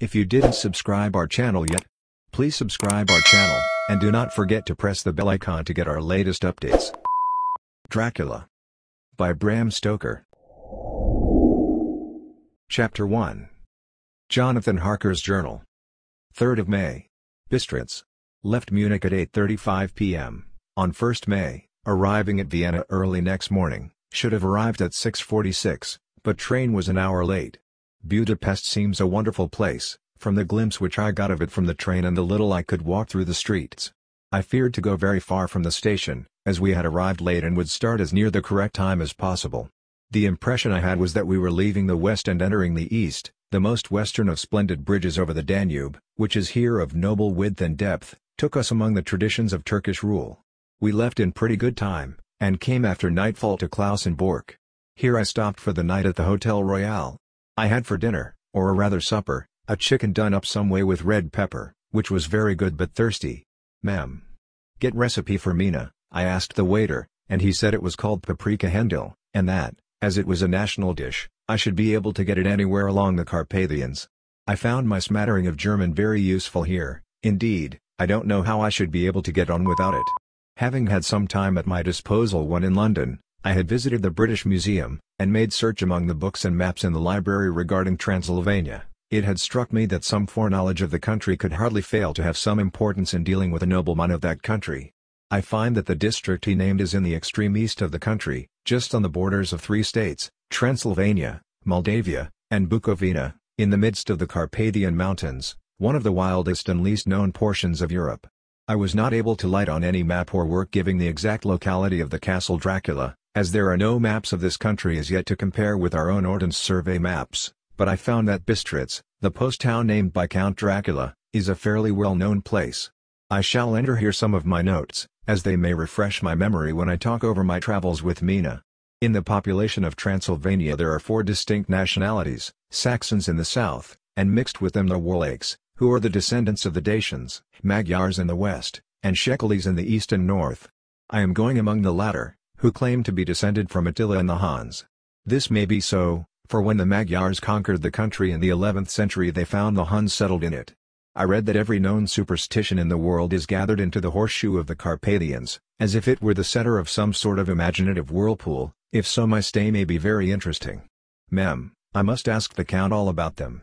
If you didn't subscribe our channel yet, please subscribe our channel, and do not forget to press the bell icon to get our latest updates. Dracula by Bram Stoker Chapter 1 Jonathan Harker's Journal 3rd of May Bistritz left Munich at 8:35 p.m. on 1st May, arriving at Vienna early next morning. Should have arrived at 6:46, but train was an hour late. Budapest seems a wonderful place, from the glimpse which I got of it from the train and the little I could walk through the streets. I feared to go very far from the station, as we had arrived late and would start as near the correct time as possible. The impression I had was that we were leaving the west and entering the east, the most western of splendid bridges over the Danube, which is here of noble width and depth, took us among the traditions of Turkish rule. We left in pretty good time, and came after nightfall to Klausenburg. Here I stopped for the night at the Hotel Royal, I had for dinner, or rather supper, a chicken done up some way with red pepper, which was very good but thirsty. Ma'am. Get recipe for Mina, I asked the waiter, and he said it was called paprika hendil, and that, as it was a national dish, I should be able to get it anywhere along the Carpathians. I found my smattering of German very useful here, indeed, I don't know how I should be able to get on without it. Having had some time at my disposal when in London, I had visited the British Museum, and made search among the books and maps in the library regarding Transylvania. It had struck me that some foreknowledge of the country could hardly fail to have some importance in dealing with a nobleman of that country. I find that the district he named is in the extreme east of the country, just on the borders of three states, Transylvania, Moldavia, and Bukovina, in the midst of the Carpathian Mountains, one of the wildest and least known portions of Europe. I was not able to light on any map or work giving the exact locality of the Castle Dracula, as there are no maps of this country as yet to compare with our own Ordnance Survey maps, but I found that Bistritz, the post town named by Count Dracula, is a fairly well-known place. I shall enter here some of my notes, as they may refresh my memory when I talk over my travels with Mina. In the population of Transylvania there are four distinct nationalities, Saxons in the south, and mixed with them the Wallachs, who are the descendants of the Dacians, Magyars in the west, and Shekels in the east and north. I am going among the latter, who claimed to be descended from Attila and the Huns. This may be so, for when the Magyars conquered the country in the 11th century they found the Huns settled in it. I read that every known superstition in the world is gathered into the horseshoe of the Carpathians, as if it were the center of some sort of imaginative whirlpool, if so my stay may be very interesting. Mem, I must ask the Count all about them.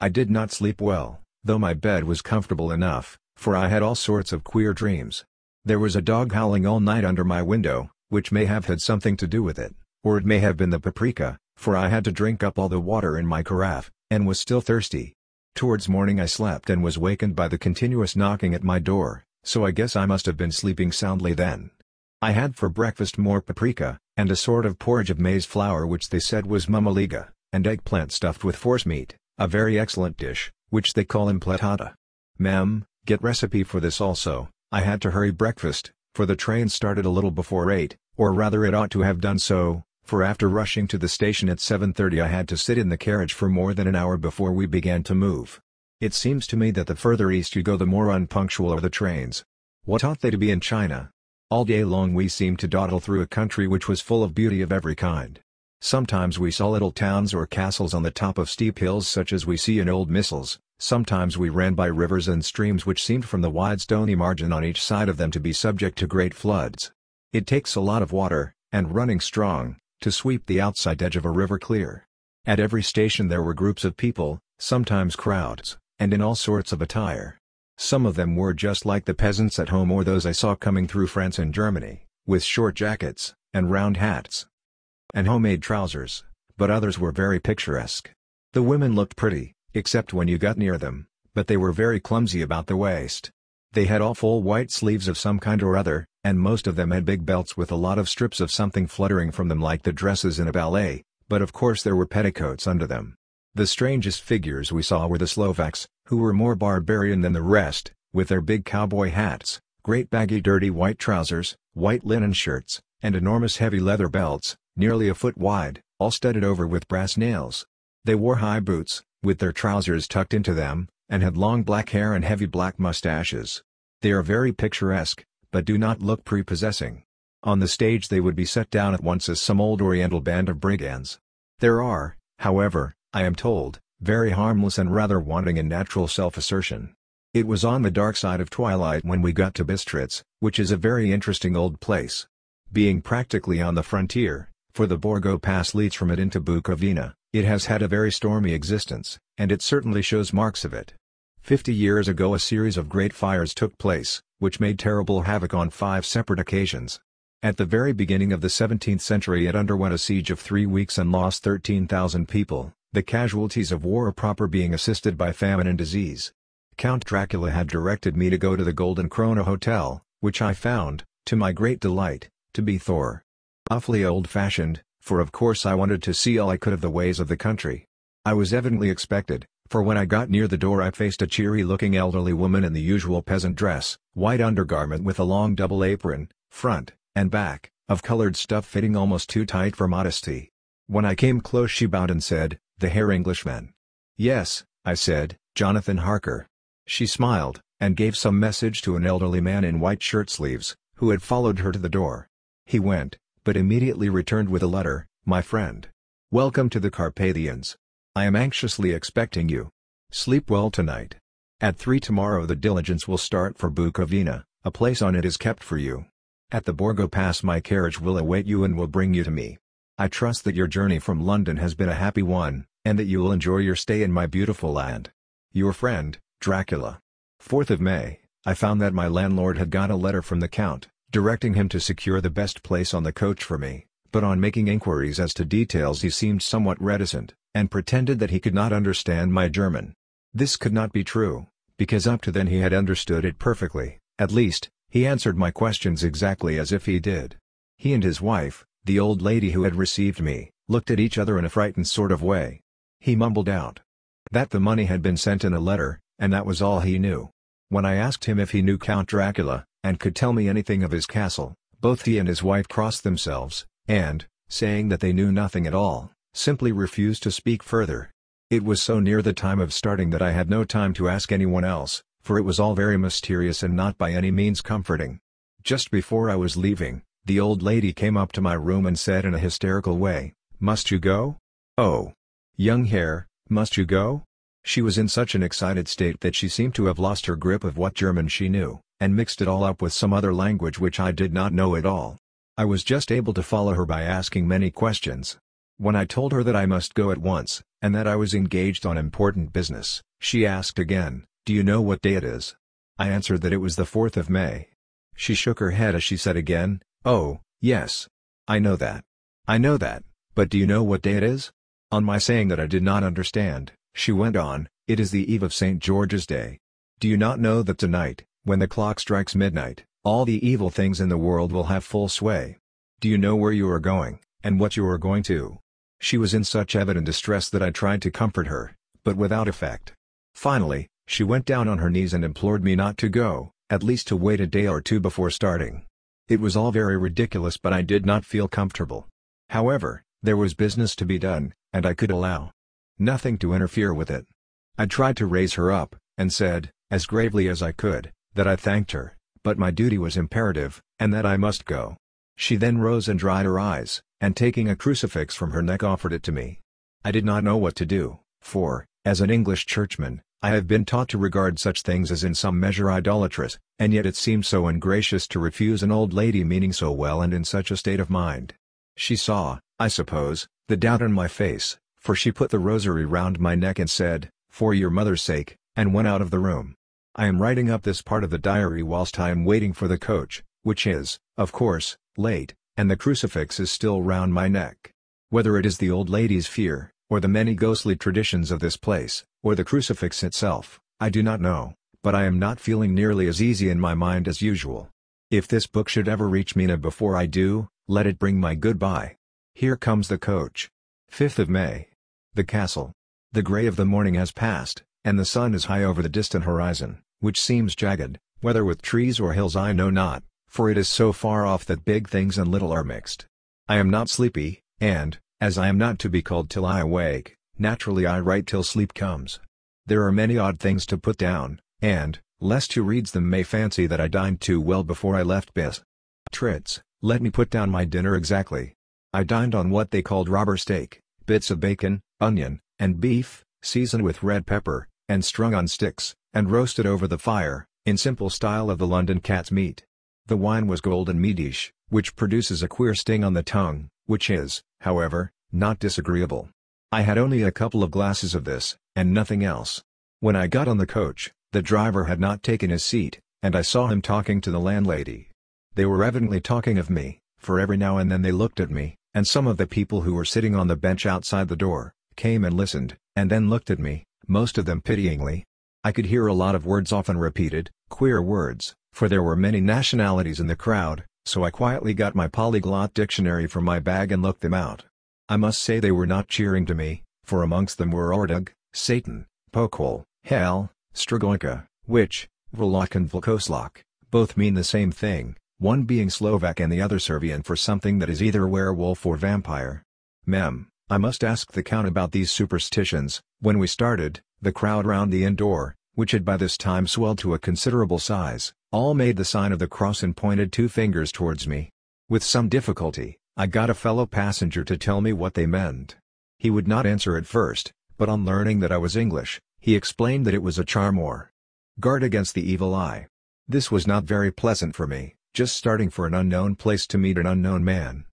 I did not sleep well, though my bed was comfortable enough, for I had all sorts of queer dreams. There was a dog howling all night under my window, which may have had something to do with it, or it may have been the paprika, for I had to drink up all the water in my carafe, and was still thirsty. Towards morning I slept and was wakened by the continuous knocking at my door, so I guess I must have been sleeping soundly then. I had for breakfast more paprika, and a sort of porridge of maize flour which they said was mamaliga, and eggplant stuffed with forcemeat, a very excellent dish, which they call empletada. Mem, get recipe for this also, I had to hurry breakfast, for the train started a little before 8, or rather it ought to have done so, for after rushing to the station at 7.30 I had to sit in the carriage for more than an hour before we began to move. It seems to me that the further east you go the more unpunctual are the trains. What ought they to be in China? All day long we seemed to dawdle through a country which was full of beauty of every kind. Sometimes we saw little towns or castles on the top of steep hills such as we see in old missals, Sometimes we ran by rivers and streams which seemed from the wide stony margin on each side of them to be subject to great floods. It takes a lot of water, and running strong, to sweep the outside edge of a river clear. At every station there were groups of people, sometimes crowds, and in all sorts of attire. Some of them were just like the peasants at home or those I saw coming through France and Germany, with short jackets, and round hats, and homemade trousers, but others were very picturesque. The women looked pretty, except when you got near them, but they were very clumsy about the waist. They had all full white sleeves of some kind or other, and most of them had big belts with a lot of strips of something fluttering from them like the dresses in a ballet, but of course there were petticoats under them. The strangest figures we saw were the Slovaks, who were more barbarian than the rest, with their big cowboy hats, great baggy dirty white trousers, white linen shirts, and enormous heavy leather belts, nearly a foot wide, all studded over with brass nails. They wore high boots, with their trousers tucked into them, and had long black hair and heavy black mustaches. They are very picturesque, but do not look prepossessing. On the stage they would be set down at once as some old oriental band of brigands. There are, however, I am told, very harmless and rather wanting in natural self-assertion. It was on the dark side of twilight when we got to Bistritz, which is a very interesting old place. Being practically on the frontier, for the Borgo Pass leads from it into Bukovina. It has had a very stormy existence, and it certainly shows marks of it. Fifty years ago a series of great fires took place, which made terrible havoc on five separate occasions. At the very beginning of the 17th century it underwent a siege of three weeks and lost 13,000 people, the casualties of war proper being assisted by famine and disease. Count Dracula had directed me to go to the Golden Krona Hotel, which I found, to my great delight, to be Thor. Awfully old-fashioned, for of course I wanted to see all I could of the ways of the country. I was evidently expected, for when I got near the door I faced a cheery-looking elderly woman in the usual peasant dress, white undergarment with a long double apron, front, and back, of colored stuff fitting almost too tight for modesty. When I came close she bowed and said, The Herr Englishman. Yes, I said, Jonathan Harker. She smiled, and gave some message to an elderly man in white shirt sleeves, who had followed her to the door. He went, but immediately returned with a letter, my friend. Welcome to the Carpathians. I am anxiously expecting you. Sleep well tonight. At 3 tomorrow the diligence will start for Bukovina, a place on it is kept for you. At the Borgo Pass my carriage will await you and will bring you to me. I trust that your journey from London has been a happy one, and that you will enjoy your stay in my beautiful land. Your friend, Dracula. 4th of May, I found that my landlord had got a letter from the Count, directing him to secure the best place on the coach for me, but on making inquiries as to details he seemed somewhat reticent, and pretended that he could not understand my German. This could not be true, because up to then he had understood it perfectly, at least, he answered my questions exactly as if he did. He and his wife, the old lady who had received me, looked at each other in a frightened sort of way. He mumbled out that the money had been sent in a letter, and that was all he knew. When I asked him if he knew Count Dracula, and could tell me anything of his castle, both he and his wife crossed themselves, and, saying that they knew nothing at all, simply refused to speak further. It was so near the time of starting that I had no time to ask anyone else, for it was all very mysterious and not by any means comforting. Just before I was leaving, the old lady came up to my room and said in a hysterical way, Must you go? Oh! Young hare, must you go? She was in such an excited state that she seemed to have lost her grip of what German she knew and mixed it all up with some other language which I did not know at all. I was just able to follow her by asking many questions. When I told her that I must go at once, and that I was engaged on important business, she asked again, do you know what day it is? I answered that it was the 4th of May. She shook her head as she said again, oh, yes. I know that. I know that, but do you know what day it is? On my saying that I did not understand, she went on, it is the eve of St. George's Day. Do you not know that tonight, when the clock strikes midnight, all the evil things in the world will have full sway. Do you know where you are going, and what you are going to? She was in such evident distress that I tried to comfort her, but without effect. Finally, she went down on her knees and implored me not to go, at least to wait a day or two before starting. It was all very ridiculous but I did not feel comfortable. However, there was business to be done, and I could allow nothing to interfere with it. I tried to raise her up, and said, as gravely as I could, that I thanked her, but my duty was imperative, and that I must go. She then rose and dried her eyes, and taking a crucifix from her neck offered it to me. I did not know what to do, for, as an English churchman, I have been taught to regard such things as in some measure idolatrous, and yet it seemed so ungracious to refuse an old lady meaning so well and in such a state of mind. She saw, I suppose, the doubt in my face, for she put the rosary round my neck and said, For your mother's sake, and went out of the room. I am writing up this part of the diary whilst I am waiting for the coach, which is, of course, late, and the crucifix is still round my neck. Whether it is the old lady's fear, or the many ghostly traditions of this place, or the crucifix itself, I do not know, but I am not feeling nearly as easy in my mind as usual. If this book should ever reach Mina before I do, let it bring my goodbye. Here comes the coach. 5th of May. The castle. The grey of the morning has passed, and the sun is high over the distant horizon which seems jagged, whether with trees or hills I know not, for it is so far off that big things and little are mixed. I am not sleepy, and, as I am not to be called till I awake, naturally I write till sleep comes. There are many odd things to put down, and, lest who reads them may fancy that I dined too well before I left Bis. Tritz, let me put down my dinner exactly. I dined on what they called robber steak, bits of bacon, onion, and beef, seasoned with red pepper, and strung on sticks, and roasted over the fire, in simple style of the London cat's meat. The wine was golden meadish, which produces a queer sting on the tongue, which is, however, not disagreeable. I had only a couple of glasses of this, and nothing else. When I got on the coach, the driver had not taken his seat, and I saw him talking to the landlady. They were evidently talking of me, for every now and then they looked at me, and some of the people who were sitting on the bench outside the door, came and listened, and then looked at me, most of them pityingly, I could hear a lot of words often repeated, queer words, for there were many nationalities in the crowd, so I quietly got my polyglot dictionary from my bag and looked them out. I must say they were not cheering to me, for amongst them were Ordug, Satan, Pokol, Hell, Stragoinka, which, Volok and Vlkoslak, both mean the same thing, one being Slovak and the other Serbian for something that is either werewolf or vampire. Mem, I must ask the Count about these superstitions. When we started, the crowd round the inn door, which had by this time swelled to a considerable size, all made the sign of the cross and pointed two fingers towards me. With some difficulty, I got a fellow passenger to tell me what they meant. He would not answer at first, but on learning that I was English, he explained that it was a charm or guard against the evil eye. This was not very pleasant for me, just starting for an unknown place to meet an unknown man.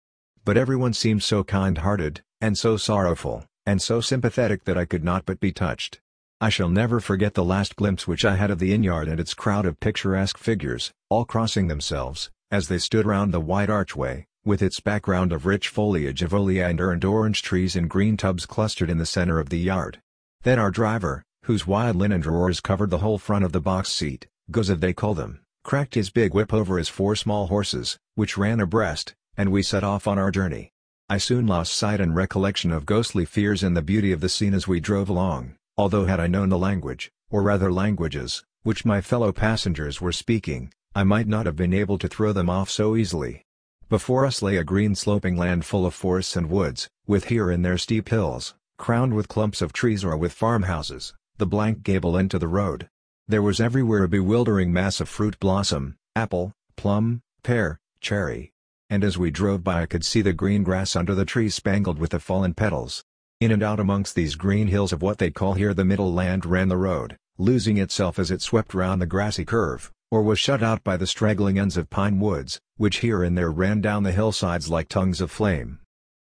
But everyone seemed so kind-hearted, and so sorrowful, and so sympathetic that I could not but be touched. I shall never forget the last glimpse which I had of the inn yard and its crowd of picturesque figures, all crossing themselves, as they stood round the wide archway, with its background of rich foliage of oleander and orange trees in green tubs clustered in the center of the yard. Then our driver, whose wide linen drawers covered the whole front of the box seat, goes as they call them, cracked his big whip over his four small horses, which ran abreast, and we set off on our journey. I soon lost sight and recollection of ghostly fears and the beauty of the scene as we drove along. Although had I known the language, or rather languages, which my fellow passengers were speaking, I might not have been able to throw them off so easily. Before us lay a green sloping land full of forests and woods, with here and there steep hills, crowned with clumps of trees or with farmhouses, the blank gable into the road. There was everywhere a bewildering mass of fruit blossom, apple, plum, pear, cherry. And as we drove by I could see the green grass under the trees spangled with the fallen petals. In and out amongst these green hills of what they call here the middle land ran the road, losing itself as it swept round the grassy curve, or was shut out by the straggling ends of pine woods, which here and there ran down the hillsides like tongues of flame.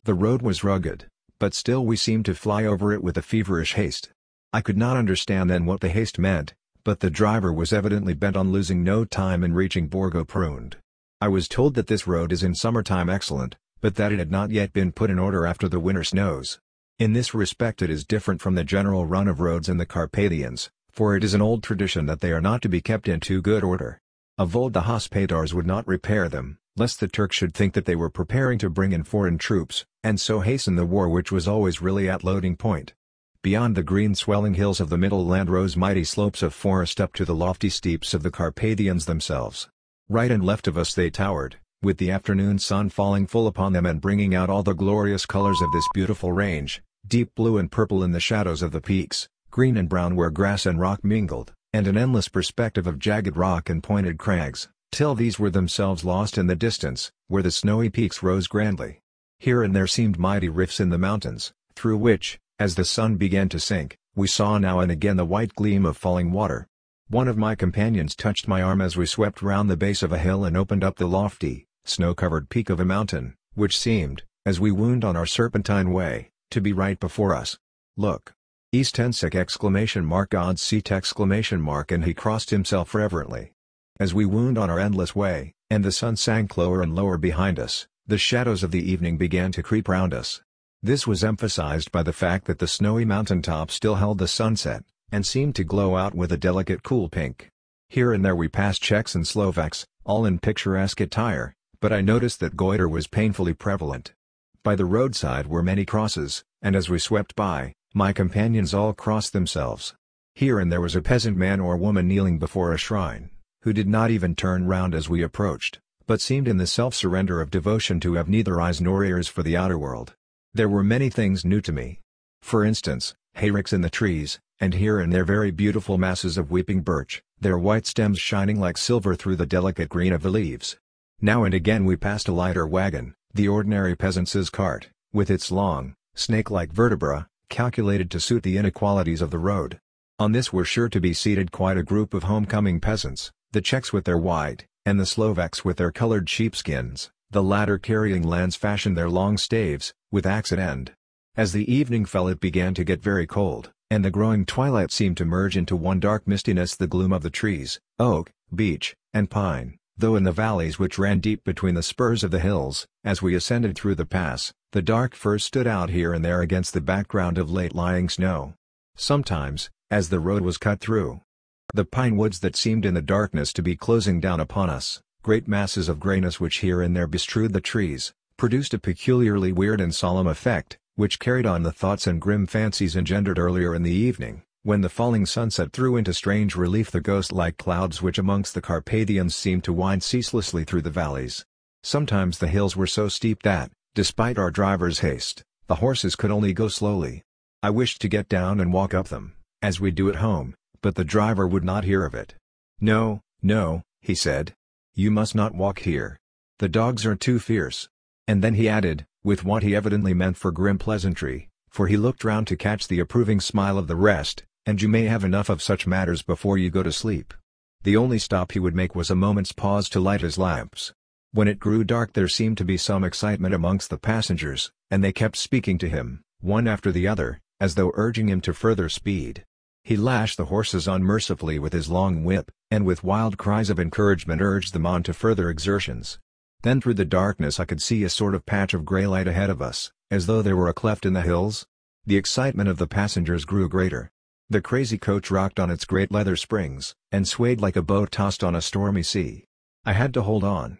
The road was rugged, but still we seemed to fly over it with a feverish haste. I could not understand then what the haste meant, but the driver was evidently bent on losing no time in reaching Borgo Prund. I was told that this road is in summertime excellent, but that it had not yet been put in order after the winter snows. In this respect it is different from the general run of roads in the Carpathians, for it is an old tradition that they are not to be kept in too good order. Of old the Hospitars would not repair them, lest the Turks should think that they were preparing to bring in foreign troops, and so hasten the war which was always really at loading point. Beyond the green swelling hills of the middle land rose mighty slopes of forest up to the lofty steeps of the Carpathians themselves. Right and left of us they towered, with the afternoon sun falling full upon them and bringing out all the glorious colors of this beautiful range, deep blue and purple in the shadows of the peaks, green and brown where grass and rock mingled, and an endless perspective of jagged rock and pointed crags, till these were themselves lost in the distance, where the snowy peaks rose grandly. Here and there seemed mighty rifts in the mountains, through which, as the sun began to sink, we saw now and again the white gleam of falling water. One of my companions touched my arm as we swept round the base of a hill and opened up the lofty, snow-covered peak of a mountain, which seemed, as we wound on our serpentine way, to be right before us. Look. East exclamation mark God seat exclamation mark and he crossed himself reverently. As we wound on our endless way, and the sun sank lower and lower behind us, the shadows of the evening began to creep round us. This was emphasized by the fact that the snowy mountain still held the sunset, and seemed to glow out with a delicate cool pink. Here and there we passed Czechs and Slovaks, all in picturesque attire, but I noticed that goiter was painfully prevalent. By the roadside were many crosses, and as we swept by, my companions all crossed themselves. Here and there was a peasant man or woman kneeling before a shrine, who did not even turn round as we approached, but seemed in the self-surrender of devotion to have neither eyes nor ears for the outer world. There were many things new to me. For instance, hayricks in the trees, and here and there very beautiful masses of weeping birch, their white stems shining like silver through the delicate green of the leaves. Now and again we passed a lighter wagon, the ordinary peasant's cart, with its long, snake-like vertebra, calculated to suit the inequalities of the road. On this were sure to be seated quite a group of homecoming peasants, the Czechs with their white, and the Slovaks with their colored sheepskins, the latter carrying lance fashioned their long staves, with axe at end. As the evening fell it began to get very cold, and the growing twilight seemed to merge into one dark mistiness the gloom of the trees, oak, beech, and pine though in the valleys which ran deep between the spurs of the hills, as we ascended through the pass, the dark firs stood out here and there against the background of late-lying snow. Sometimes, as the road was cut through, the pine woods that seemed in the darkness to be closing down upon us, great masses of grayness which here and there bestrewed the trees, produced a peculiarly weird and solemn effect, which carried on the thoughts and grim fancies engendered earlier in the evening. When the falling sunset threw into strange relief the ghost-like clouds which amongst the Carpathians seemed to wind ceaselessly through the valleys. Sometimes the hills were so steep that, despite our driver's haste, the horses could only go slowly. I wished to get down and walk up them, as we do at home, but the driver would not hear of it. No, no, he said. You must not walk here. The dogs are too fierce. And then he added, with what he evidently meant for grim pleasantry, for he looked round to catch the approving smile of the rest, and you may have enough of such matters before you go to sleep. The only stop he would make was a moment's pause to light his lamps. When it grew dark there seemed to be some excitement amongst the passengers, and they kept speaking to him, one after the other, as though urging him to further speed. He lashed the horses unmercifully with his long whip, and with wild cries of encouragement urged them on to further exertions. Then through the darkness I could see a sort of patch of grey light ahead of us, as though there were a cleft in the hills. The excitement of the passengers grew greater. The crazy coach rocked on its great leather springs, and swayed like a boat tossed on a stormy sea. I had to hold on.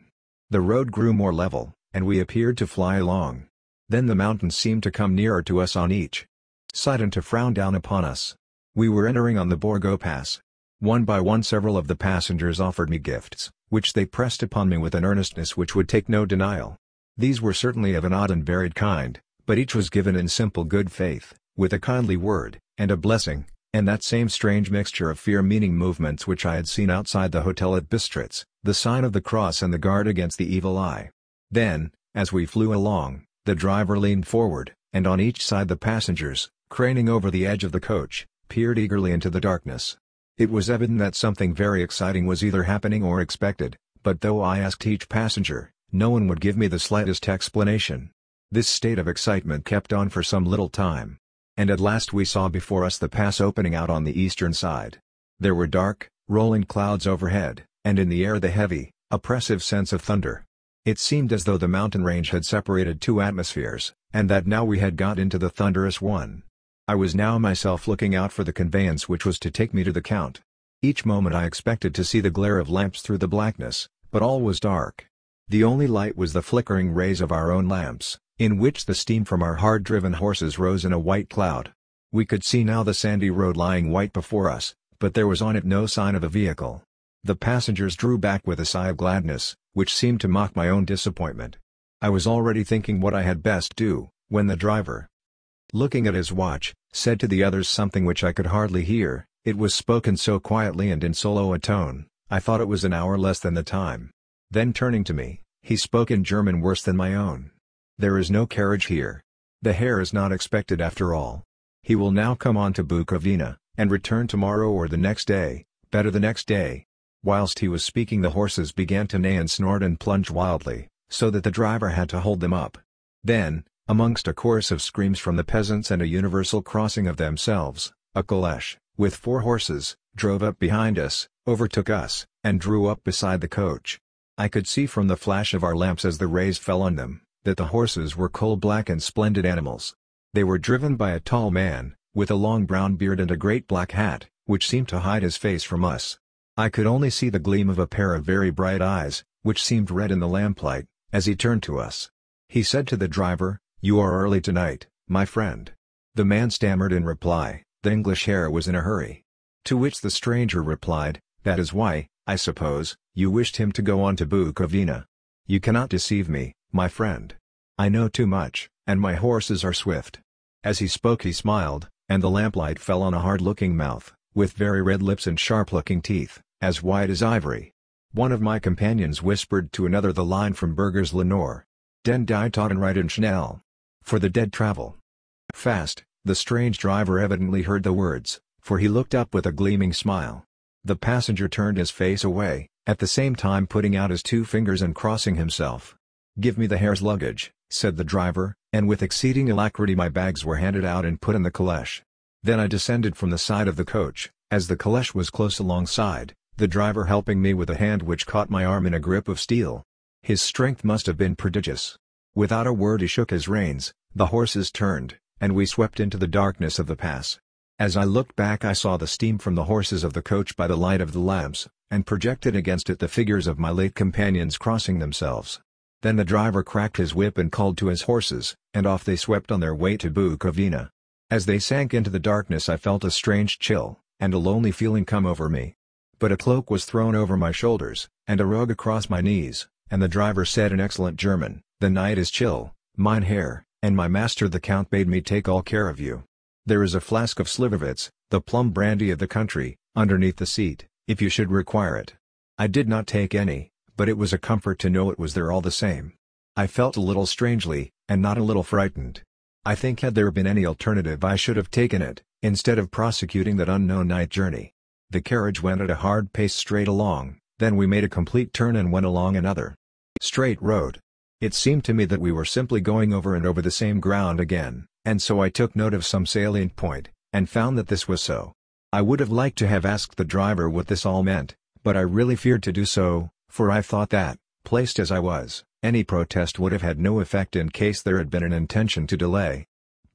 The road grew more level, and we appeared to fly along. Then the mountains seemed to come nearer to us on each side and to frown down upon us. We were entering on the Borgo Pass. One by one several of the passengers offered me gifts, which they pressed upon me with an earnestness which would take no denial. These were certainly of an odd and varied kind, but each was given in simple good faith, with a kindly word, and a blessing, and that same strange mixture of fear-meaning movements which I had seen outside the hotel at Bistritz, the sign of the cross and the guard against the evil eye. Then, as we flew along, the driver leaned forward, and on each side the passengers, craning over the edge of the coach, peered eagerly into the darkness. It was evident that something very exciting was either happening or expected, but though I asked each passenger, no one would give me the slightest explanation. This state of excitement kept on for some little time and at last we saw before us the pass opening out on the eastern side. There were dark, rolling clouds overhead, and in the air the heavy, oppressive sense of thunder. It seemed as though the mountain range had separated two atmospheres, and that now we had got into the thunderous one. I was now myself looking out for the conveyance which was to take me to the Count. Each moment I expected to see the glare of lamps through the blackness, but all was dark. The only light was the flickering rays of our own lamps, in which the steam from our hard-driven horses rose in a white cloud. We could see now the sandy road lying white before us, but there was on it no sign of a vehicle. The passengers drew back with a sigh of gladness, which seemed to mock my own disappointment. I was already thinking what I had best do, when the driver, looking at his watch, said to the others something which I could hardly hear, it was spoken so quietly and in so low a tone, I thought it was an hour less than the time. Then turning to me, he spoke in German worse than my own. There is no carriage here. The hare is not expected after all. He will now come on to Bukovina, and return tomorrow or the next day, better the next day. Whilst he was speaking the horses began to neigh and snort and plunge wildly, so that the driver had to hold them up. Then, amongst a chorus of screams from the peasants and a universal crossing of themselves, a calèche, with four horses, drove up behind us, overtook us, and drew up beside the coach. I could see from the flash of our lamps as the rays fell on them, that the horses were coal-black and splendid animals. They were driven by a tall man, with a long brown beard and a great black hat, which seemed to hide his face from us. I could only see the gleam of a pair of very bright eyes, which seemed red in the lamplight, as he turned to us. He said to the driver, You are early tonight, my friend. The man stammered in reply, The English hare was in a hurry. To which the stranger replied, That is why, I suppose, you wished him to go on to Bukovina. You cannot deceive me, my friend. I know too much, and my horses are swift. As he spoke he smiled, and the lamplight fell on a hard-looking mouth, with very red lips and sharp-looking teeth, as white as ivory. One of my companions whispered to another the line from Berger's Lenore. Den die Toten reiten schnell. For the dead travel. Fast, the strange driver evidently heard the words, for he looked up with a gleaming smile. The passenger turned his face away, at the same time putting out his two fingers and crossing himself. Give me the hare's luggage, said the driver, and with exceeding alacrity my bags were handed out and put in the caleche. Then I descended from the side of the coach, as the caleche was close alongside, the driver helping me with a hand which caught my arm in a grip of steel. His strength must have been prodigious. Without a word he shook his reins, the horses turned, and we swept into the darkness of the pass. As I looked back I saw the steam from the horses of the coach by the light of the lamps, and projected against it the figures of my late companions crossing themselves. Then the driver cracked his whip and called to his horses, and off they swept on their way to Bukovina. As they sank into the darkness I felt a strange chill, and a lonely feeling come over me. But a cloak was thrown over my shoulders, and a rug across my knees, and the driver said in excellent German, The night is chill, mine hair, and my master the count bade me take all care of you. There is a flask of slivovitz, the plum brandy of the country, underneath the seat, if you should require it. I did not take any, but it was a comfort to know it was there all the same. I felt a little strangely, and not a little frightened. I think had there been any alternative I should have taken it, instead of prosecuting that unknown night journey. The carriage went at a hard pace straight along, then we made a complete turn and went along another straight road. It seemed to me that we were simply going over and over the same ground again, and so I took note of some salient point, and found that this was so. I would have liked to have asked the driver what this all meant, but I really feared to do so, for I thought that, placed as I was, any protest would have had no effect in case there had been an intention to delay.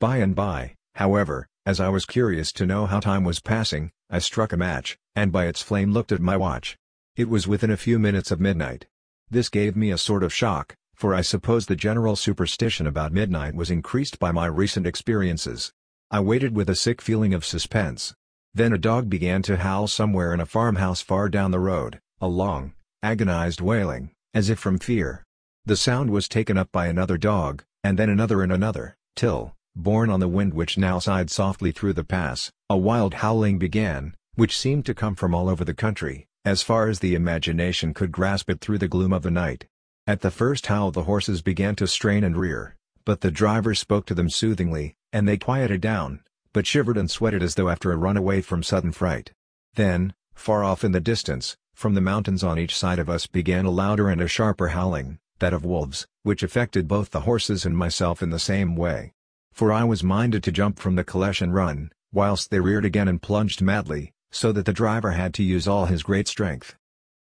By and by, however, as I was curious to know how time was passing, I struck a match, and by its flame looked at my watch. It was within a few minutes of midnight. This gave me a sort of shock, for I suppose the general superstition about midnight was increased by my recent experiences. I waited with a sick feeling of suspense. Then a dog began to howl somewhere in a farmhouse far down the road, a long, agonized wailing, as if from fear. The sound was taken up by another dog, and then another and another, till, borne on the wind which now sighed softly through the pass, a wild howling began, which seemed to come from all over the country, as far as the imagination could grasp it through the gloom of the night. At the first howl the horses began to strain and rear, but the driver spoke to them soothingly, and they quieted down, but shivered and sweated as though after a run away from sudden fright. Then, far off in the distance, from the mountains on each side of us began a louder and a sharper howling, that of wolves, which affected both the horses and myself in the same way. For I was minded to jump from the caleche and run, whilst they reared again and plunged madly, so that the driver had to use all his great strength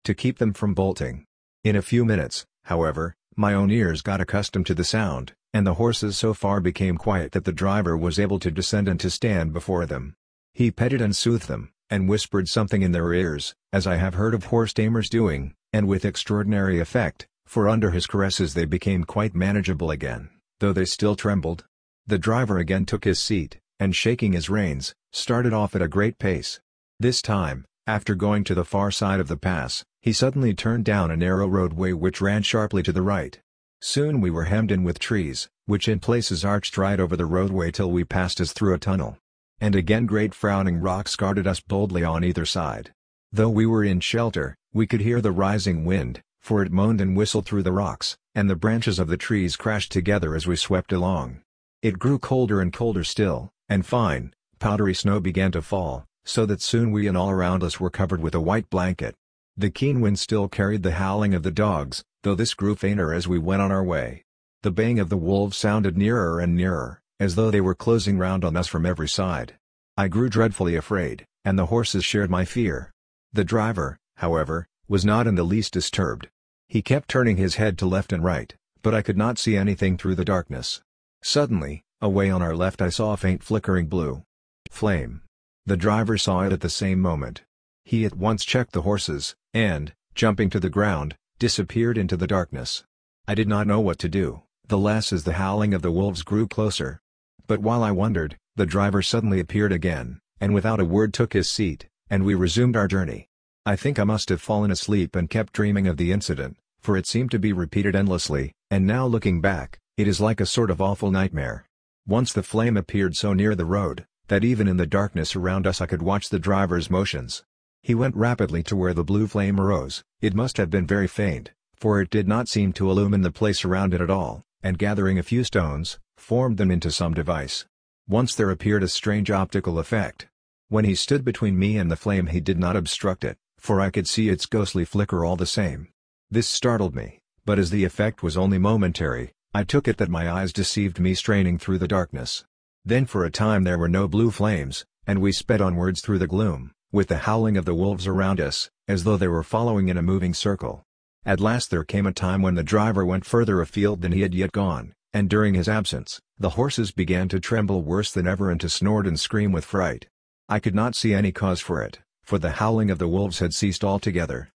to keep them from bolting. In a few minutes, however, my own ears got accustomed to the sound, and the horses so far became quiet that the driver was able to descend and to stand before them. He petted and soothed them, and whispered something in their ears, as I have heard of horse tamers doing, and with extraordinary effect, for under his caresses they became quite manageable again, though they still trembled. The driver again took his seat, and shaking his reins, started off at a great pace. This time, after going to the far side of the pass, he suddenly turned down a narrow roadway which ran sharply to the right. Soon we were hemmed in with trees, which in places arched right over the roadway till we passed as through a tunnel. And again great frowning rocks guarded us boldly on either side. Though we were in shelter, we could hear the rising wind, for it moaned and whistled through the rocks, and the branches of the trees crashed together as we swept along. It grew colder and colder still, and fine, powdery snow began to fall, so that soon we and all around us were covered with a white blanket. The keen wind still carried the howling of the dogs, though this grew fainter as we went on our way. The baying of the wolves sounded nearer and nearer, as though they were closing round on us from every side. I grew dreadfully afraid, and the horses shared my fear. The driver, however, was not in the least disturbed. He kept turning his head to left and right, but I could not see anything through the darkness. Suddenly, away on our left I saw a faint flickering blue flame. The driver saw it at the same moment. He at once checked the horses, and, jumping to the ground, disappeared into the darkness. I did not know what to do, the less as the howling of the wolves grew closer. But while I wondered, the driver suddenly appeared again, and without a word took his seat, and we resumed our journey. I think I must have fallen asleep and kept dreaming of the incident, for it seemed to be repeated endlessly, and now looking back, it is like a sort of awful nightmare. Once the flame appeared so near the road, that even in the darkness around us I could watch the driver's motions. He went rapidly to where the blue flame arose, it must have been very faint, for it did not seem to illumine the place around it at all, and gathering a few stones, formed them into some device. Once there appeared a strange optical effect. When he stood between me and the flame he did not obstruct it, for I could see its ghostly flicker all the same. This startled me, but as the effect was only momentary, I took it that my eyes deceived me straining through the darkness. Then for a time there were no blue flames, and we sped onwards through the gloom, with the howling of the wolves around us, as though they were following in a moving circle. At last there came a time when the driver went further afield than he had yet gone, and during his absence, the horses began to tremble worse than ever and to snort and scream with fright. I could not see any cause for it, for the howling of the wolves had ceased altogether.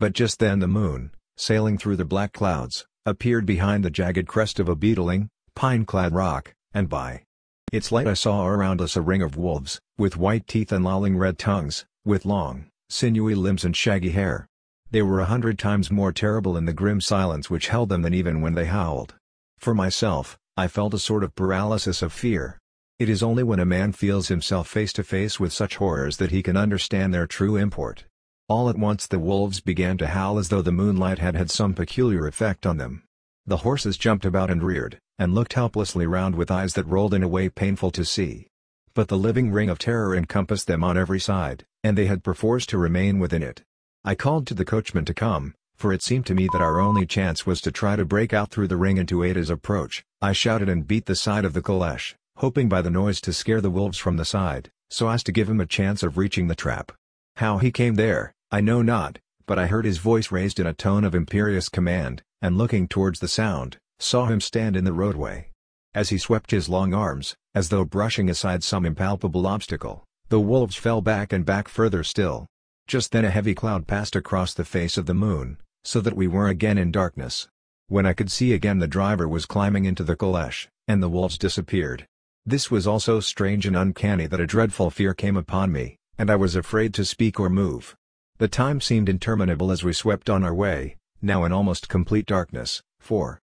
But just then the moon, sailing through the black clouds, appeared behind the jagged crest of a beetling, pine-clad rock, and by its light I saw around us a ring of wolves, with white teeth and lolling red tongues, with long, sinewy limbs and shaggy hair. They were a hundred times more terrible in the grim silence which held them than even when they howled. For myself, I felt a sort of paralysis of fear. It is only when a man feels himself face to face with such horrors that he can understand their true import. All at once the wolves began to howl as though the moonlight had had some peculiar effect on them. The horses jumped about and reared, and looked helplessly round with eyes that rolled in a way painful to see. But the living ring of terror encompassed them on every side, and they had perforce to remain within it. I called to the coachman to come, for it seemed to me that our only chance was to try to break out through the ring into Ada's approach. I shouted and beat the side of the kalesh, hoping by the noise to scare the wolves from the side, so as to give him a chance of reaching the trap. How he came there, I know not, but I heard his voice raised in a tone of imperious command, and looking towards the sound, saw him stand in the roadway. As he swept his long arms, as though brushing aside some impalpable obstacle, the wolves fell back and back further still. Just then a heavy cloud passed across the face of the moon, so that we were again in darkness. When I could see again the driver was climbing into the caleche, and the wolves disappeared. This was also strange and uncanny that a dreadful fear came upon me, and I was afraid to speak or move. The time seemed interminable as we swept on our way, now in almost complete darkness, for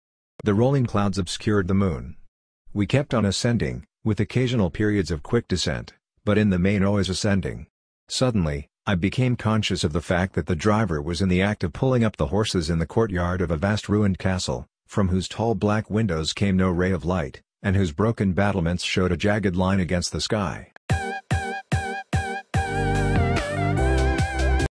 the rolling clouds obscured the moon. We kept on ascending, with occasional periods of quick descent, but in the main always ascending. Suddenly, I became conscious of the fact that the driver was in the act of pulling up the horses in the courtyard of a vast ruined castle, from whose tall black windows came no ray of light, and whose broken battlements showed a jagged line against the sky.